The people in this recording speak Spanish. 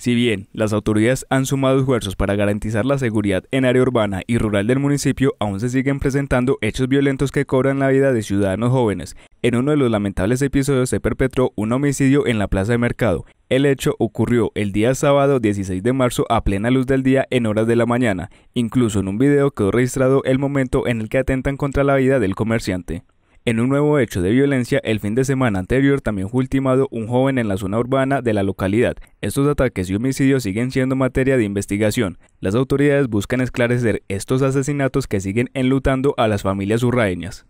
Si bien las autoridades han sumado esfuerzos para garantizar la seguridad en área urbana y rural del municipio, aún se siguen presentando hechos violentos que cobran la vida de ciudadanos jóvenes. En uno de los lamentables episodios se perpetró un homicidio en la plaza de mercado. El hecho ocurrió el día sábado 16 de marzo a plena luz del día en horas de la mañana. Incluso en un video quedó registrado el momento en el que atentan contra la vida del comerciante. En un nuevo hecho de violencia, el fin de semana anterior también fue ultimado un joven en la zona urbana de la localidad. Estos ataques y homicidios siguen siendo materia de investigación. Las autoridades buscan esclarecer estos asesinatos que siguen enlutando a las familias urraeñas.